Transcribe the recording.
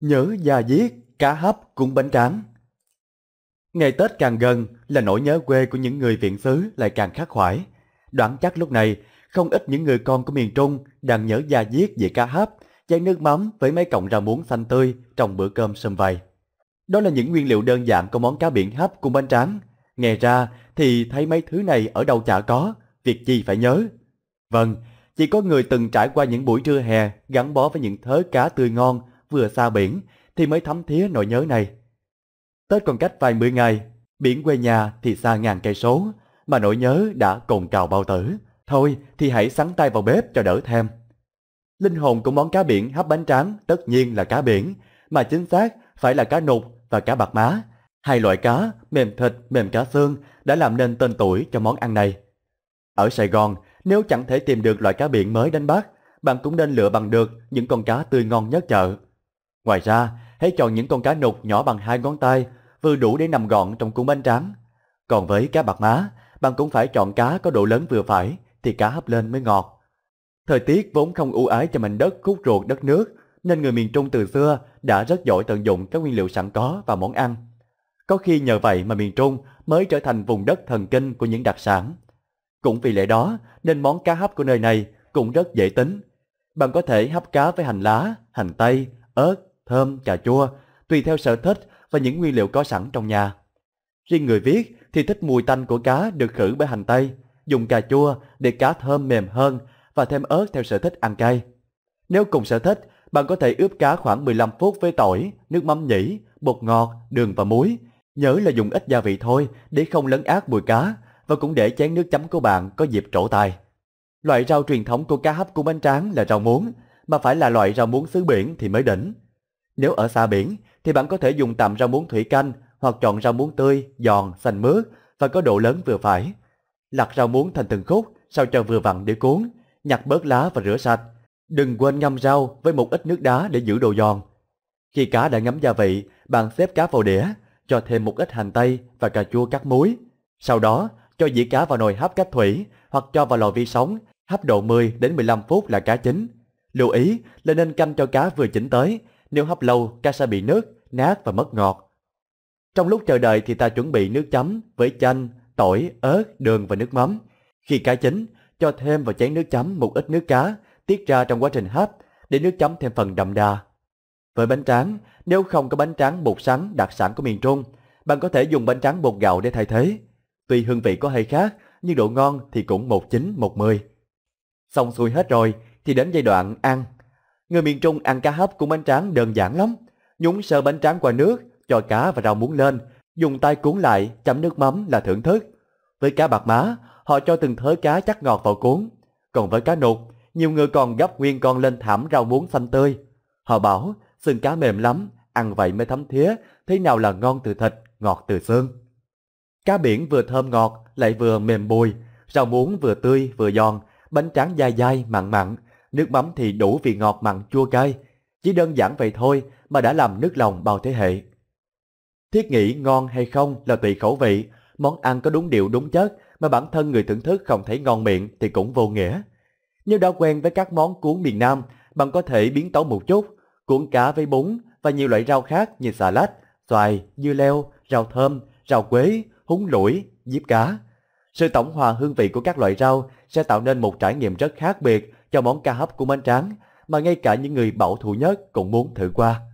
Nhớ già giết, cá hấp cũng bánh tráng. Ngày Tết càng gần là nỗi nhớ quê của những người viện xứ lại càng khắc khoải. Đoán chắc lúc này, không ít những người con của miền Trung đang nhớ da diết về cá hấp, chai nước mắm với mấy cọng rau muống xanh tươi trong bữa cơm sum vầy. Đó là những nguyên liệu đơn giản của món cá biển hấp cùng bánh tráng. Nghe ra thì thấy mấy thứ này ở đâu chả có, việc gì phải nhớ. Vâng, chỉ có người từng trải qua những buổi trưa hè gắn bó với những thớ cá tươi ngon vừa xa biển thì mới thấm thía nỗi nhớ này. Tết còn cách vài mươi ngày, biển quê nhà thì xa ngàn cây số, mà nỗi nhớ đã cồn cào bao tử. Thôi thì hãy sắn tay vào bếp cho đỡ thêm. Linh hồn của món cá biển hấp bánh tráng tất nhiên là cá biển, mà chính xác phải là cá nục và cá bạc má. Hai loại cá, mềm thịt, mềm cá xương đã làm nên tên tuổi cho món ăn này. Ở Sài Gòn, nếu chẳng thể tìm được loại cá biển mới đánh bắt, bạn cũng nên lựa bằng được những con cá tươi ngon nhất chợ. Ngoài ra, hãy chọn những con cá nục nhỏ bằng hai ngón tay, vừa đủ để nằm gọn trong cuốn bánh tráng. Còn với cá bạc má, bạn cũng phải chọn cá có độ lớn vừa phải thì cá hấp lên mới ngọt. Thời tiết vốn không ưu ái cho mảnh đất khúc ruột đất nước, nên người miền Trung từ xưa đã rất giỏi tận dụng các nguyên liệu sẵn có và món ăn. Có khi nhờ vậy mà miền Trung mới trở thành vùng đất thần kinh của những đặc sản. Cũng vì lẽ đó nên món cá hấp của nơi này cũng rất dễ tính. Bạn có thể hấp cá với hành lá, hành tây, ớt, thơm, cà chua, tùy theo sở thích và những nguyên liệu có sẵn trong nhà. Riêng người viết thì thích mùi tanh của cá được khử bởi hành tây, dùng cà chua để cá thơm mềm hơn và thêm ớt theo sở thích ăn cay. Nếu cùng sở thích, bạn có thể ướp cá khoảng 15 phút với tỏi, nước mắm nhĩ, bột ngọt, đường và muối. Nhớ là dùng ít gia vị thôi để không lấn át mùi cá và cũng để chén nước chấm của bạn có dịp trổ tài. Loại rau truyền thống của cá hấp của bánh tráng là rau muống, mà phải là loại rau muống xứ biển thì mới đỉnh. Nếu ở xa biển thì bạn có thể dùng tạm rau muống thủy canh hoặc chọn rau muống tươi, giòn, xanh mướt và có độ lớn vừa phải. Lặt rau muống thành từng khúc sao cho vừa vặn để cuốn, nhặt bớt lá và rửa sạch. Đừng quên ngâm rau với một ít nước đá để giữ độ giòn. Khi cá đã ngấm gia vị, bạn xếp cá vào đĩa, cho thêm một ít hành tây và cà chua cắt muối. Sau đó, cho dĩa cá vào nồi hấp cách thủy hoặc cho vào lò vi sóng, hấp độ 10 đến 15 phút là cá chín. Lưu ý là nên canh cho cá vừa chín tới nếu hấp lâu, ca sẽ bị nước, nát và mất ngọt. Trong lúc chờ đợi thì ta chuẩn bị nước chấm với chanh, tỏi, ớt, đường và nước mắm. Khi cá chín, cho thêm vào chén nước chấm một ít nước cá tiết ra trong quá trình hấp để nước chấm thêm phần đậm đà. Với bánh tráng, nếu không có bánh tráng bột sắn đặc sản của miền Trung, bạn có thể dùng bánh tráng bột gạo để thay thế. Tuy hương vị có hơi khác, nhưng độ ngon thì cũng một chín một mười. Xong xuôi hết rồi thì đến giai đoạn ăn. Người miền Trung ăn cá hấp cũng bánh tráng đơn giản lắm. Nhúng sơ bánh tráng qua nước, cho cá và rau muống lên, dùng tay cuốn lại, chấm nước mắm là thưởng thức. Với cá bạc má, họ cho từng thớ cá chắc ngọt vào cuốn. Còn với cá nục, nhiều người còn gấp nguyên con lên thảm rau muống xanh tươi. Họ bảo, xương cá mềm lắm, ăn vậy mới thấm thía, thế nào là ngon từ thịt, ngọt từ xương. Cá biển vừa thơm ngọt, lại vừa mềm bùi, rau muống vừa tươi vừa giòn, bánh tráng dai dai, mặn mặn, nước mắm thì đủ vị ngọt mặn chua cay. Chỉ đơn giản vậy thôi mà đã làm nước lòng bao thế hệ. Thiết nghĩ ngon hay không là tùy khẩu vị, món ăn có đúng điệu đúng chất mà bản thân người thưởng thức không thấy ngon miệng thì cũng vô nghĩa. Nếu đã quen với các món cuốn miền Nam, bạn có thể biến tấu một chút, cuốn cá với bún và nhiều loại rau khác như xà lách, xoài, dưa leo, rau thơm, rau quế, húng lủi, diếp cá. Sự tổng hòa hương vị của các loại rau sẽ tạo nên một trải nghiệm rất khác biệt cho món ca hấp của bánh tráng mà ngay cả những người bảo thủ nhất cũng muốn thử qua.